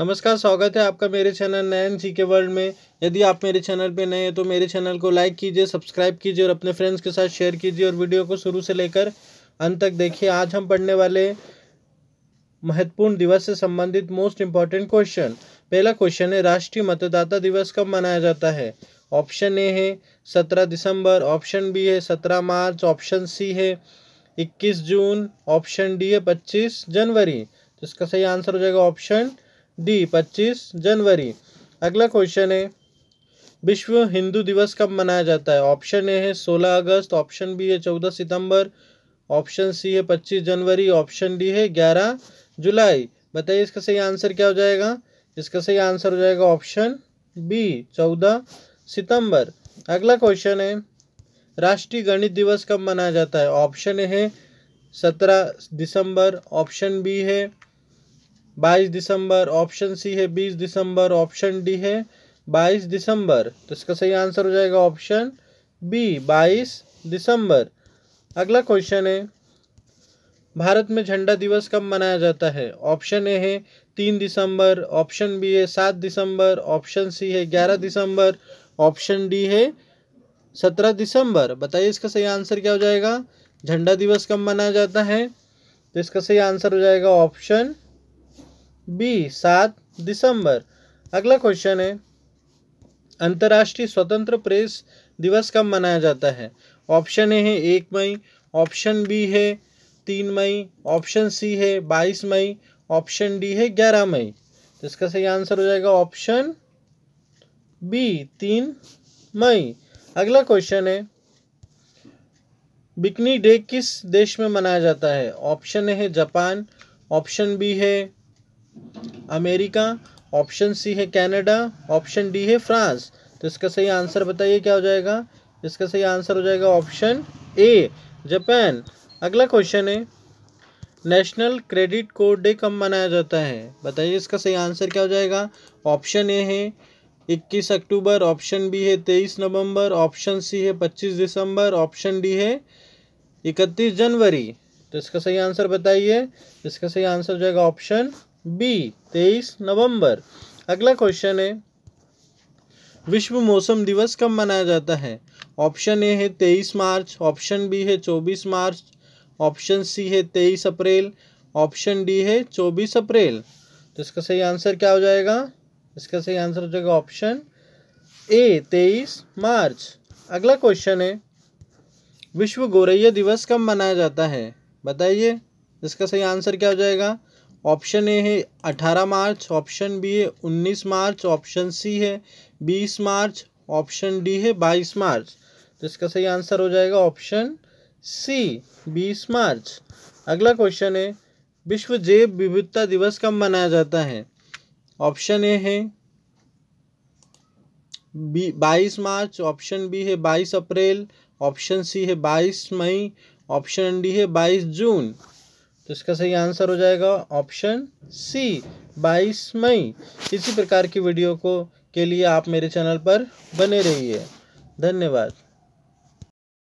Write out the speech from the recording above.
नमस्कार स्वागत है आपका मेरे चैनल नैन सी के वर्ल्ड में यदि आप मेरे चैनल पे नए हैं तो मेरे चैनल को लाइक कीजिए सब्सक्राइब कीजिए और अपने फ्रेंड्स के साथ शेयर कीजिए और वीडियो को शुरू से लेकर अंत तक देखिए आज हम पढ़ने वाले महत्वपूर्ण दिवस से संबंधित मोस्ट इम्पॉर्टेंट क्वेश्चन पहला क्वेश्चन है राष्ट्रीय मतदाता दिवस कब मनाया जाता है ऑप्शन ए है सत्रह दिसंबर ऑप्शन बी है सत्रह मार्च ऑप्शन सी है इक्कीस जून ऑप्शन डी है पच्चीस जनवरी तो इसका सही आंसर हो जाएगा ऑप्शन डी 25 जनवरी अगला क्वेश्चन है विश्व हिंदू दिवस कब मनाया जाता है ऑप्शन ए है 16 अगस्त ऑप्शन बी है 14 सितंबर ऑप्शन सी है 25 जनवरी ऑप्शन डी है 11 जुलाई बताइए इसका सही आंसर क्या हो जाएगा इसका सही आंसर हो जाएगा ऑप्शन बी 14 सितंबर अगला क्वेश्चन है राष्ट्रीय गणित दिवस कब मनाया जाता है ऑप्शन ए है सत्रह दिसंबर ऑप्शन बी है बाईस दिसंबर ऑप्शन सी है बीस दिसंबर ऑप्शन डी है बाईस दिसंबर तो इसका सही आंसर हो जाएगा ऑप्शन बी बाईस दिसंबर अगला क्वेश्चन है भारत में झंडा दिवस कब मनाया जाता है ऑप्शन ए है तीन दिसंबर ऑप्शन बी है सात दिसंबर ऑप्शन सी है ग्यारह दिसंबर ऑप्शन डी है सत्रह दिसंबर बताइए इसका सही आंसर क्या हो जाएगा झंडा दिवस कब मनाया जाता है तो इसका सही आंसर हो जाएगा ऑप्शन बी सात दिसंबर अगला क्वेश्चन है अंतर्राष्ट्रीय स्वतंत्र प्रेस दिवस कब मनाया जाता है ऑप्शन ए है एक मई ऑप्शन बी है तीन मई ऑप्शन सी है बाईस मई ऑप्शन डी है ग्यारह मई तो इसका सही आंसर हो जाएगा ऑप्शन बी तीन मई अगला क्वेश्चन है बिकनी डे किस देश में मनाया जाता है ऑप्शन ए है जापान ऑप्शन बी है अमेरिका ऑप्शन सी है कनाडा ऑप्शन डी है फ्रांस तो इसका सही आंसर बताइए क्या हो जाएगा इसका सही आंसर हो जाएगा ऑप्शन ए जापान अगला क्वेश्चन है नेशनल क्रेडिट कोड डे कब मनाया जाता है बताइए इसका सही आंसर क्या हो जाएगा ऑप्शन ए है इक्कीस अक्टूबर ऑप्शन बी है तेईस नवंबर ऑप्शन सी है पच्चीस दिसंबर ऑप्शन डी है इकतीस जनवरी तो इसका सही आंसर बताइए इसका सही आंसर हो जाएगा ऑप्शन बी तेईस नवंबर अगला क्वेश्चन है विश्व मौसम दिवस कब मनाया जाता है ऑप्शन ए है तेईस मार्च ऑप्शन बी है चौबीस मार्च ऑप्शन सी है तेईस अप्रैल ऑप्शन डी है चौबीस अप्रैल तो इसका सही आंसर क्या हो जाएगा इसका सही आंसर हो जाएगा ऑप्शन ए तेईस मार्च अगला क्वेश्चन है विश्व गौरैया दिवस कब मनाया जाता है बताइए इसका सही आंसर क्या हो जाएगा ऑप्शन ए है अठारह मार्च ऑप्शन बी है उन्नीस मार्च ऑप्शन सी है बीस मार्च ऑप्शन डी है बाईस मार्च तो इसका सही आंसर हो जाएगा ऑप्शन सी बीस मार्च अगला क्वेश्चन है विश्व जैव विविधता दिवस कब मनाया जाता है ऑप्शन ए है बी बाईस मार्च ऑप्शन बी है बाईस अप्रैल ऑप्शन सी है बाईस मई ऑप्शन डी है बाईस जून तो इसका सही आंसर हो जाएगा ऑप्शन सी बाईस मई इसी प्रकार की वीडियो को के लिए आप मेरे चैनल पर बने रहिए धन्यवाद